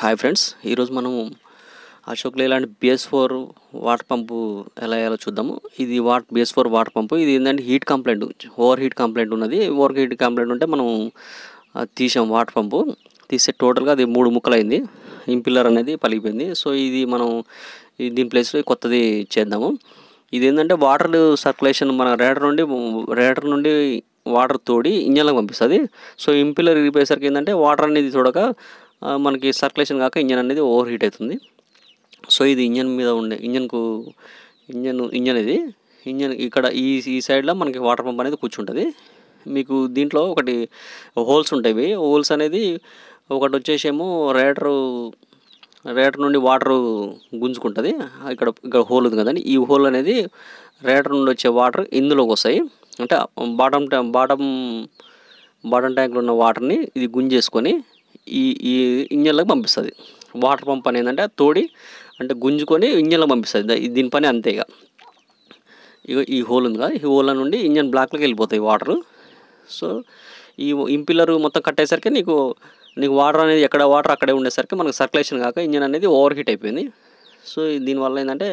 hi friends ఈరోజు మనము Ashok Leyland BS four water pump ఎలా వేయాలో చూద్దాము ఇది what BS four water pump ఇది ఏంటంటే heat complaint over heat complaint ఉన్నది ఓవర్ హీట్ కంప్లైంట్ ఉంటే మనం తీసాం వాటర్ పంపు తీస్తే టోటల్గా అది మూడు ముక్కలైంది ఇంపిల్లర్ అనేది పలిగిపోయింది సో ఇది మనం దీని ప్లేస్లో కొత్తది చేద్దాము ఇది ఏంటంటే వాటర్ సర్క్యులేషన్ మన రేడర్ నుండి రేడర్ నుండి వాటర్ తోడి ఇంజన్లకు పంపిస్తుంది సో ఇంపిల్లర్ ఇరిగిపోయేసరికి ఏంటంటే వాటర్ అనేది చూడక మనకి సర్క్యులేషన్ కాక ఇంజన్ అనేది ఓవర్ హీట్ అవుతుంది సో ఇది ఇంజన్ మీద ఉండే ఇంజన్కు ఇంజన్ ఇంజన్ ఇది ఇంజన్ ఇక్కడ ఈ ఈ సైడ్లో మనకి వాటర్ పంప్ అనేది కూర్చుంటుంది మీకు దీంట్లో ఒకటి హోల్స్ ఉంటాయి హోల్స్ అనేది ఒకటి వచ్చేసేమో రేటరు రేటర్ నుండి వాటర్ గుంజుకుంటుంది ఇక్కడ ఇక్కడ హోల్ ఉంది కదండి ఈ హోల్ అనేది రేటర్ నుండి వచ్చే వాటర్ ఇందులోకి వస్తాయి అంటే బాటమ్ బాటమ్ బాటమ్ ట్యాంక్లో ఉన్న వాటర్ని ఇది గుంజేసుకొని ఈ ఈ ఇంజన్లకు పంపిస్తుంది వాటర్ పంప్ అని ఏంటంటే తోడి అంటే గుంజుకొని ఇంజన్లకు పంపిస్తుంది దీని పని అంతే ఇక ఈ హోల్ ఉంది కదా ఈ హోల్ నుండి ఇంజన్ బ్లాక్లోకి వెళ్ళిపోతాయి వాటర్ సో ఈ ఇంపిల్లర్ మొత్తం కట్టేసరికి నీకు నీకు వాటర్ అనేది ఎక్కడ వాటర్ అక్కడే ఉండేసరికి మనకు సర్క్యులేషన్ కాక ఇంజన్ అనేది ఓవర్ హీట్ అయిపోయింది సో దీనివల్ల ఏంటంటే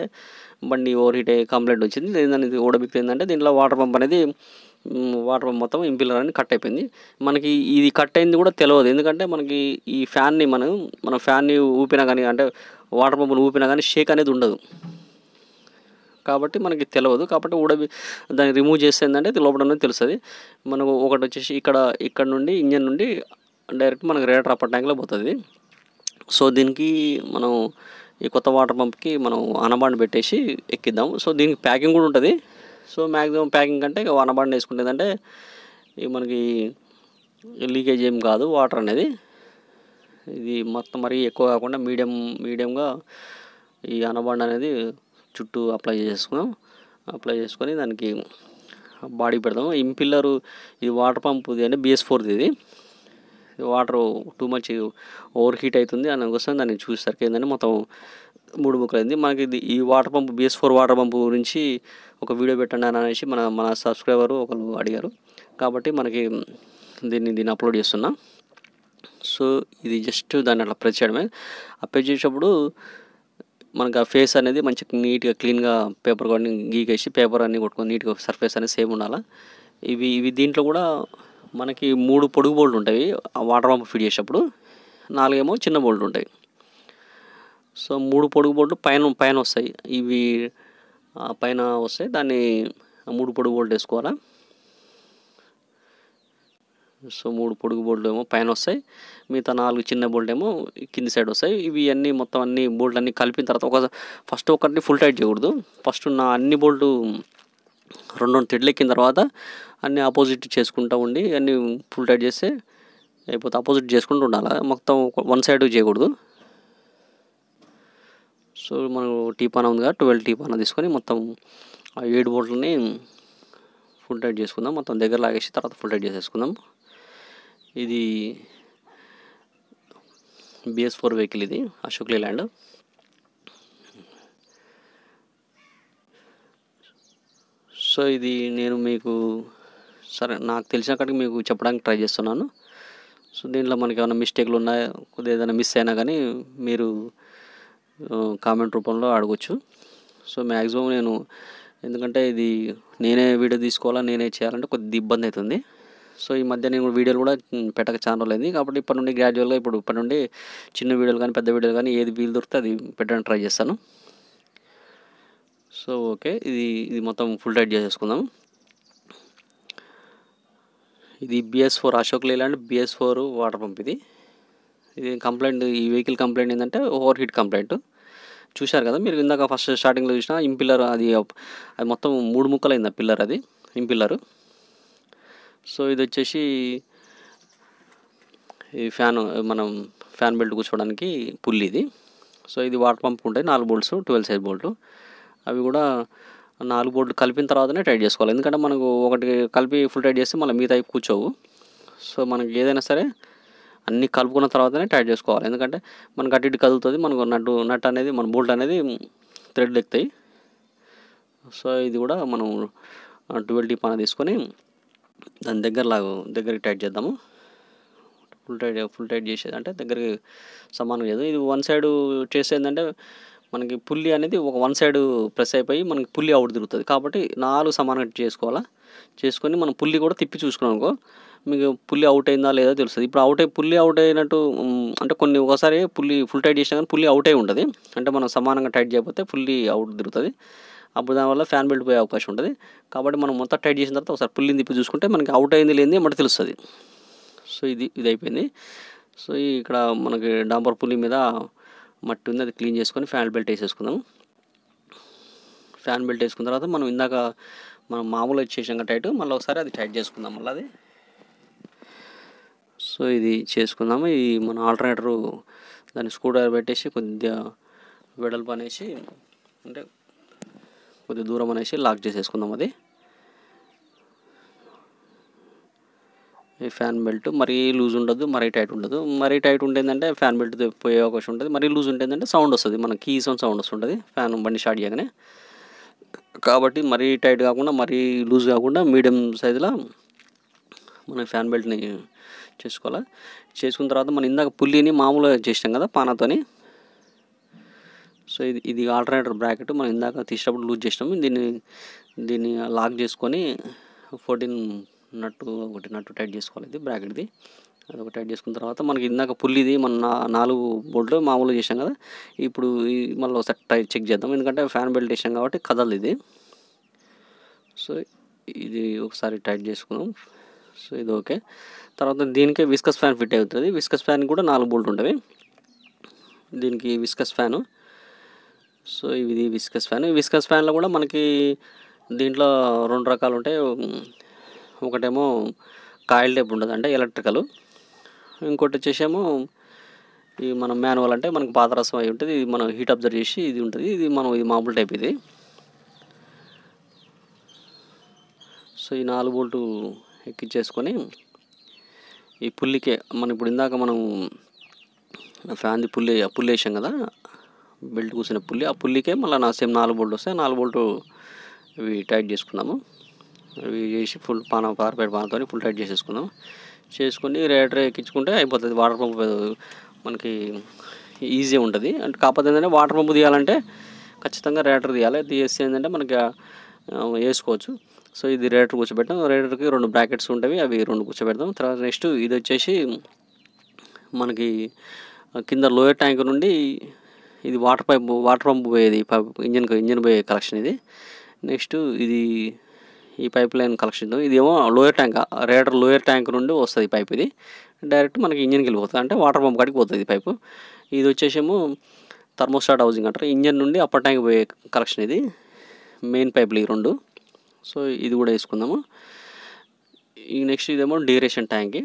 బండి ఓవర్ హీట్ అయ్యి కంప్లైంట్ వచ్చింది ఓడబిక్ ఏంటంటే దీంట్లో వాటర్ పంప్ అనేది వాటర్ మొత్తం ఇంపిల్లర్ అని కట్ అయిపోయింది మనకి ఇది కట్ అయింది కూడా తెలియదు ఎందుకంటే మనకి ఈ ఫ్యాన్ని మనం మన ఫ్యాన్ని ఊపినా కానీ అంటే వాటర్ పంపును ఊపినా కానీ షేక్ అనేది ఉండదు కాబట్టి మనకి తెలియదు కాబట్టి ఊడబి దాన్ని రిమూవ్ చేసేందంటే ఏంటంటే అనేది తెలుస్తుంది మనకు ఒకటి వచ్చేసి ఇక్కడ ఇక్కడ నుండి ఇంజన్ నుండి డైరెక్ట్ మనకు రేటర్ అప్పర్ ట్యాంక్లో పోతుంది సో దీనికి మనం ఈ కొత్త వాటర్ పంప్కి మనం అనబాండ్ పెట్టేసి ఎక్కిద్దాం సో దీనికి ప్యాకింగ్ కూడా ఉంటుంది సో మ్యాక్సిమం ప్యాకింగ్ కంటే ఇక వన్ బండి వేసుకుంటుంది అంటే ఇక మనకి లీకేజ్ ఏం కాదు వాటర్ అనేది ఇది మొత్తం మరీ ఎక్కువ కాకుండా మీడియం మీడియంగా ఈ అనబండ అనేది చుట్టూ అప్లై చేసుకున్నాం అప్లై చేసుకొని దానికి బాడీ పెడదాము ఇంపిల్లరు ఇది వాటర్ పంప్ది అంటే బిఎస్ ఫోర్ది ఇది water too much over heat అవుతుంది అందుకోసం దాన్ని చూసేసరికి ఏంటంటే మొత్తం మూడు ముక్కలు అయింది మనకి ఇది ఈ water pump BS four water pump గురించి ఒక వీడియో పెట్టండి అని అనేసి మన మన సబ్స్క్రైబరు ఒకరు అడిగారు కాబట్టి మనకి దీన్ని దీన్ని అప్లోడ్ చేస్తున్నా సో ఇది జస్ట్ దాన్ని అట్లా ప్రెస్ చేయడమే అప్లై చేసేటప్పుడు మనకు ఆ ఫేస్ అనేది మంచిగా నీట్గా క్లీన్గా పేపర్ కొన్ని గీకేసి పేపర్ అన్ని కొట్టుకొని నీట్గా సర్ఫేస్ అనేది సేమ్ ఉండాలి ఇవి ఇవి దీంట్లో కూడా మనకి మూడు పొడుగు బోల్డ్ ఉంటాయి వాటర్ పంప్ ఫిట్ చేసేటప్పుడు నాలుగేమో చిన్న బోల్డ్ ఉంటాయి సో మూడు పొడుగు బోర్డులు పైన పైన వస్తాయి ఇవి పైన వస్తాయి దాన్ని మూడు పొడుగు బోర్డులు వేసుకోవాలా సో మూడు పొడుగు బోర్డులు ఏమో పైన వస్తాయి మిగతా నాలుగు చిన్న బోల్ట్ ఏమో కింది సైడ్ వస్తాయి ఇవి అన్నీ మొత్తం అన్ని బోర్డులు అన్నీ కలిపిన తర్వాత ఒక ఫస్ట్ ఒకరిని ఫుల్ టైట్ చేయకూడదు ఫస్ట్ ఉన్న అన్ని బోల్టు రెండు రెండు తెడ్లెక్కిన తర్వాత అన్నీ ఆపోజిట్ చేసుకుంటూ ఉండి అన్నీ ఫుల్ టైట్ చేస్తే అయిపోతే ఆపోజిట్ చేసుకుంటూ ఉండాలి మొత్తం వన్ సైడ్ చేయకూడదు సో మనకు టీపానా ఉందిగా ట్వెల్వ్ టీపానా తీసుకొని మొత్తం ఆ ఏడు బోట్లని ఫుల్ టైట్ చేసుకుందాం మొత్తం దగ్గర లాగేసి తర్వాత ఫుల్ టైట్ చేసేసుకుందాం ఇది బిఎస్ ఫోర్ వెహికల్ ఇది అశోక్ లీలాండ్ సో ఇది నేను మీకు సరే నాకు తెలిసిన కాడికి మీకు చెప్పడానికి ట్రై చేస్తున్నాను సో దీంట్లో మనకి ఏమైనా మిస్టేక్లు ఉన్నాయా కొద్దిగా ఏదైనా మిస్ అయినా కానీ మీరు కామెంట్ రూపంలో అడగచ్చు సో మ్యాక్సిమం నేను ఎందుకంటే ఇది నేనే వీడియో తీసుకోవాలా నేనే చేయాలంటే కొద్ది ఇబ్బంది అవుతుంది సో ఈ మధ్య నేను వీడియోలు కూడా పెట్టక ఛానల్ అయింది కాబట్టి ఇప్పటి నుండి గ్రాడ్యువల్గా ఇప్పుడు ఇప్పటి నుండి చిన్న వీడియోలు కానీ పెద్ద వీడియోలు కానీ ఏది వీలు దొరికితే అది పెట్టడానికి ట్రై చేస్తాను సో ఓకే ఇది ఇది మొత్తం ఫుల్ టైట్ చేసేసుకుందాం ఇది BS four Ashok Leyland BS four water pump ఇది ఇది కంప్లైంట్ ఈ వెహికల్ కంప్లైంట్ ఏంటంటే ఓవర్ హీట్ కంప్లైంట్ చూశారు కదా మీరు ఇందాక ఫస్ట్ స్టార్టింగ్లో చూసిన ఇంపిల్లర్ అది అది మొత్తం మూడు ముక్కలైంది ఆ పిల్లర్ అది ఇంపిల్లరు సో ఇది వచ్చేసి ఈ ఫ్యాన్ మనం ఫ్యాన్ బెల్ట్ కూర్చోవడానికి పుల్లి ఇది సో ఇది వాటర్ పంప్ ఉంటాయి నాలుగు బోల్ట్స్ ట్వెల్వ్ సైజ్ బోల్ట్లు అవి కూడా నాలుగు బోల్ట్ కలిపిన తర్వాతనే టైట్ చేసుకోవాలి ఎందుకంటే మనకు ఒకటి కలిపి ఫుల్ టైట్ చేస్తే మళ్ళీ మిగతా కూర్చోవు సో మనకి ఏదైనా సరే అన్ని కలుపుకున్న తర్వాతనే టైట్ చేసుకోవాలి ఎందుకంటే మనకు అటు ఇటు కదులుతుంది మనకు నట్టు నట్ అనేది మన బోల్ట్ అనేది థ్రెడ్ ఎక్కుతాయి సో ఇది కూడా మనం ట్వెల్వ్ టీ పైన తీసుకొని దాని దగ్గరలాగా దగ్గరికి టైట్ చేద్దాము ఫుల్ టైట్ ఫుల్ టైట్ చేసేది అంటే దగ్గరికి సమానం చేద్దాం ఇది వన్ సైడ్ చేసేది అంటే మనకి పుల్లి అనేది ఒక వన్ సైడ్ ప్రెస్ అయిపోయి మనకి పుల్లి అవుట్ తిరుగుతుంది కాబట్టి నాలుగు సమానంగా చేసుకోవాలా చేసుకొని మనం పుల్లి కూడా తిప్పి చూసుకున్నాం అనుకో మీకు పుల్లి అవుట్ అయిందా లేదా తెలుస్తుంది ఇప్పుడు అవుట్ అయ్యి పుల్లి అవుట్ అయినట్టు అంటే కొన్ని ఒకసారి పుల్లి ఫుల్ టైట్ చేసినా కానీ పుల్లి అవుట్ అయి ఉంటుంది అంటే మనం సమానంగా టైట్ చేయకపోతే పుల్లి అవుట్ తిరుగుతుంది అప్పుడు దానివల్ల ఫ్యాన్ బెల్ట్ పోయే అవకాశం ఉంటుంది కాబట్టి మనం మొత్తం టైట్ చేసిన తర్వాత ఒకసారి పుల్లిని తిప్పి చూసుకుంటే మనకి అవుట్ అయింది లేని ఏమంటే తెలుస్తుంది సో ఇది ఇది అయిపోయింది సో ఇక్కడ మనకి డాంబర్ పుల్లి మీద మట్టి ఉంది అది క్లీన్ చేసుకొని ఫ్యాన్ బెల్ట్ వేసేసుకుందాం ఫ్యాన్ బెల్ట్ వేసుకున్న తర్వాత మనం ఇందాక మనం మామూలు ఇచ్చేసాం టైట్ మళ్ళీ ఒకసారి అది టైట్ చేసుకుందాం మళ్ళీ అది సో ఇది చేసుకుందాము ఈ మన ఆల్టర్నేటరు దాన్ని స్క్రూ డ్రైవర్ పెట్టేసి కొద్దిగా వెడల్పు అనేసి అంటే కొద్దిగా దూరం అనేసి లాక్ చేసేసుకుందాం అది ఈ ఫ్యాన్ బెల్ట్ మరీ లూజ్ ఉండదు మరీ టైట్ ఉండదు మరీ టైట్ ఉండేదంటే ఫ్యాన్ బెల్ట్ పోయే అవకాశం ఉంటుంది మరీ లూజ్ ఉంటుందంటే సౌండ్ వస్తుంది మన కీస్ అని సౌండ్ వస్తుంటుంది ఫ్యాన్ బండి షార్ట్ చేయగానే కాబట్టి మరీ టైట్ కాకుండా మరీ లూజ్ కాకుండా మీడియం సైజులో మన ఫ్యాన్ బెల్ట్ని చేసుకోవాలి చేసుకున్న తర్వాత మనం ఇందాక పుల్లిని మామూలుగా చేసినాం కదా పానాతోని సో ఇది ఇది ఆల్టర్నేటర్ బ్రాకెట్ మనం ఇందాక తీసినప్పుడు లూజ్ చేసినాము దీన్ని దీన్ని లాక్ చేసుకొని ఫోర్టీన్ నట్టు ఒకటి నట్టు టైట్ చేసుకోవాలి ఇది బ్రాకెట్ది అది ఒకటి టైట్ చేసుకున్న తర్వాత మనకి ఇందాక పుల్లిది మన నాలుగు బోల్ట్లు మామూలుగా చేసాం కదా ఇప్పుడు మళ్ళీ ఒకసారి టై చెక్ చేద్దాం ఎందుకంటే ఫ్యాన్ బెల్ట్ వేసాం కాబట్టి కదలదు ఇది సో ఇది ఒకసారి టైట్ చేసుకున్నాం సో ఇది ఓకే తర్వాత దీనికే విస్కస్ ఫ్యాన్ ఫిట్ అవుతుంది విస్కస్ ఫ్యాన్ కూడా నాలుగు బోల్ట్ ఉంటుంది దీనికి విస్కస్ ఫ్యాను సో ఇది విస్కస్ ఫ్యాన్ విస్కస్ ఫ్యాన్లో కూడా మనకి దీంట్లో రెండు రకాలు ఉంటాయి ఒకటేమో కాయిల్ టైప్ ఉండదు అంటే ఎలక్ట్రికల్ ఇంకోటి వచ్చేసేమో ఈ మనం మాన్యువల్ అంటే మనకు పాదరసం అయి ఉంటుంది ఇది మనం హీట్ అబ్జర్వ్ చేసి ఇది ఉంటుంది ఇది మనం ఇది మామూలు టైప్ ఇది సో ఈ నాలుగు బోల్టు ఎక్కించేసుకొని ఈ పుల్లికే మనం ఇప్పుడు ఇందాక మనం ఫ్యాన్ది పుల్లి పుల్లి వేసాం కదా బెల్ట్ కూసిన పుల్లి ఆ పుల్లికే మళ్ళీ నా సేమ్ నాలుగు బోల్ట్ వస్తాయి నాలుగు బోల్టు ఇవి టైట్ చేసుకున్నాము అవి చేసి ఫుల్ పాన కార్పొరేట్ పానతో ఫుల్ టైట్ చేసేసుకుందాం చేసుకుని రేటర్ ఎక్కించుకుంటే అయిపోతుంది వాటర్ పంప్ మనకి ఈజీ ఉంటుంది అంటే కాకపోతే ఏంటంటే వాటర్ పంపు తీయాలంటే ఖచ్చితంగా రేటర్ తీయాలి తీసి ఏంటంటే మనకి వేసుకోవచ్చు సో ఇది రేటర్ కూర్చోబెట్టాం రేటర్కి రెండు బ్రాకెట్స్ ఉంటాయి అవి రెండు కూర్చోబెడతాం తర్వాత నెక్స్ట్ ఇది వచ్చేసి మనకి కింద లోయర్ ట్యాంక్ నుండి ఇది వాటర్ పైప్ వాటర్ పంప్ పోయేది ఇంజన్ ఇంజన్ పోయే కలెక్షన్ ఇది నెక్స్ట్ ఇది ఈ పైప్ లైన్ కలెక్షన్ ఇదేమో లోయర్ ట్యాంక్ రేటర్ లోయర్ ట్యాంక్ నుండి వస్తుంది పైప్ ఇది డైరెక్ట్ మనకి ఇంజన్కి వెళ్ళిపోతుంది అంటే వాటర్ పంప్ కాడికి పోతుంది పైపు ఇది వచ్చేసేమో థర్మోస్టాట్ హౌజింగ్ అంటారు ఇంజన్ నుండి అప్పర్ ట్యాంక్ పోయే కలెక్షన్ ఇది మెయిన్ పైపులు ఈ రెండు సో ఇది కూడా వేసుకుందాము ఈ నెక్స్ట్ ఇదేమో డ్యూరేషన్ ట్యాంక్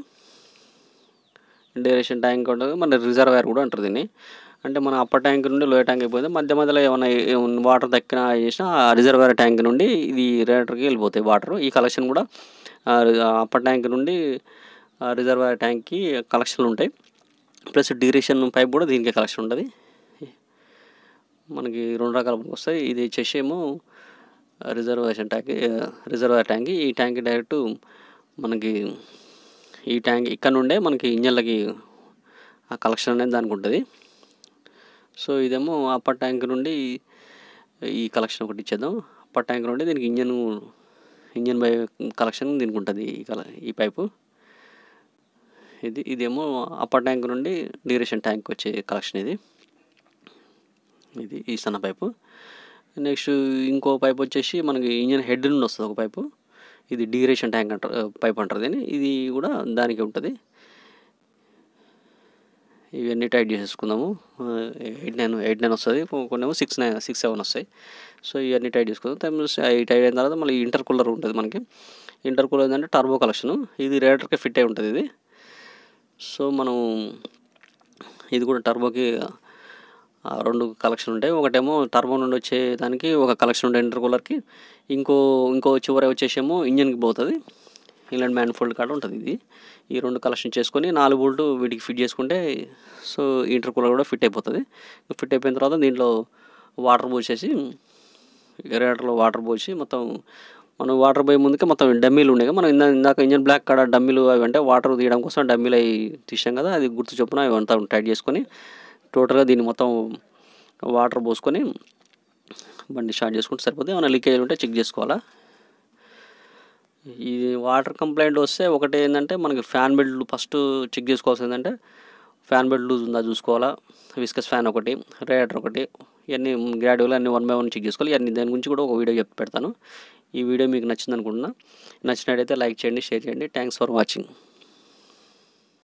డ్యూరేషన్ ట్యాంక్ ఉంటుంది మన రిజర్వేర్ కూడా అంటారు దీన్ని అంటే మనం అప్పర్ ట్యాంక్ నుండి లోయర్ ట్యాంక్ అయిపోతే మధ్య మధ్యలో ఏమైనా వాటర్ దక్కిన చేసినా రిజర్వర్ ట్యాంక్ నుండి ఇది రేటర్కి వెళ్ళిపోతాయి వాటర్ ఈ కలెక్షన్ కూడా అప్పర్ ట్యాంక్ నుండి రిజర్వర్ ట్యాంక్కి కలెక్షన్లు ఉంటాయి ప్లస్ డ్యూరేషన్ పైప్ కూడా దీనికి కలెక్షన్ ఉంటుంది మనకి రెండు రకాల వస్తాయి ఇది వచ్చేసి ఏమో రిజర్వేషన్ ట్యాంక్ రిజర్వర్ ట్యాంక్ ఈ ట్యాంక్ డైరెక్ట్ మనకి ఈ ట్యాంక్ ఇక్కడ నుండే మనకి ఇంజన్లకి ఆ కలెక్షన్ అనేది దానికి ఉంటుంది సో ఇదేమో అప్పర్ ట్యాంక్ నుండి ఈ కలెక్షన్ ఒకటి ఇచ్చేద్దాం అప్పర్ ట్యాంక్ నుండి దీనికి ఇంజన్ ఇంజన్ బై కలెక్షన్ దీనికి ఉంటుంది ఈ కల ఈ పైపు ఇది ఇదేమో అప్పర్ ట్యాంక్ నుండి డ్యూరేషన్ ట్యాంక్ వచ్చే కలెక్షన్ ఇది ఇది ఈ సన్న పైపు నెక్స్ట్ ఇంకో పైప్ వచ్చేసి మనకి ఇంజన్ హెడ్ నుండి వస్తుంది ఒక పైపు ఇది డ్యూరేషన్ ట్యాంక్ అంటారు పైప్ అంటారు దీన్ని ఇది కూడా దానికి ఉంటుంది ఇవన్నీ టైట్ చేసేసుకుందాము ఎయిట్ నైన్ ఎయిట్ నైన్ వస్తుంది కొన్ని ఏమో సిక్స్ నైన్ సిక్స్ సెవెన్ వస్తాయి సో ఇవన్నీ టైట్ చేసుకుందాం టైట్ అయిన తర్వాత మళ్ళీ ఇంటర్ కూలర్ ఉంటుంది మనకి ఇంటర్ కూలర్ ఏంటంటే టర్బో కలెక్షన్ ఇది రేటర్కి ఫిట్ అయి ఉంటుంది ఇది సో మనం ఇది కూడా టర్బోకి రెండు కలెక్షన్ ఉంటాయి ఒకటేమో టర్బో నుండి వచ్చే దానికి ఒక కలెక్షన్ ఉంటుంది ఇంటర్ కూలర్కి ఇంకో ఇంకో చివరి వచ్చేసేమో ఇంజన్కి పోతుంది మ్యాన్ మ్యాన్ఫోల్డ్ కాడ ఉంటుంది ఇది ఈ రెండు కలెక్షన్ చేసుకొని నాలుగు బోల్టు వీటికి ఫిట్ చేసుకుంటే సో ఇంటర్ కూలర్ కూడా ఫిట్ అయిపోతుంది ఫిట్ అయిపోయిన తర్వాత దీంట్లో వాటర్ పోసేసి ఎరేటర్లో వాటర్ పోసి మొత్తం మనం వాటర్ పోయే ముందుకే మొత్తం డమ్మీలు ఉన్నాయి మనం ఇందా ఇందాక ఇంజన్ బ్లాక్ కాడ డమ్మీలు అవి అంటే వాటర్ తీయడం కోసం డమ్మీలు అవి తీసాం కదా అది గుర్తు చొప్పున అవి అంతా టైట్ చేసుకొని టోటల్గా దీన్ని మొత్తం వాటర్ పోసుకొని బండి స్టార్ట్ చేసుకుంటే సరిపోతే ఏమైనా లీకేజ్ ఉంటే చెక్ చేసుకోవాలా ఈ వాటర్ కంప్లైంట్ వస్తే ఒకటి ఏంటంటే మనకి ఫ్యాన్ బెల్ట్ ఫస్ట్ చెక్ చేసుకోవాల్సి ఏంటంటే ఫ్యాన్ బెల్ట్ లూజ్ ఉందా చూసుకోవాలా విస్కస్ ఫ్యాన్ ఒకటి రేటర్ ఒకటి ఇవన్నీ గ్రాడ్యువల్ అన్ని వన్ బై వన్ చెక్ చేసుకోవాలి ఇవన్నీ దాని గురించి కూడా ఒక వీడియో చెప్పి పెడతాను ఈ వీడియో మీకు నచ్చింది అనుకుంటున్నా నచ్చినట్టయితే లైక్ చేయండి షేర్ చేయండి థ్యాంక్స్ ఫర్ వాచింగ్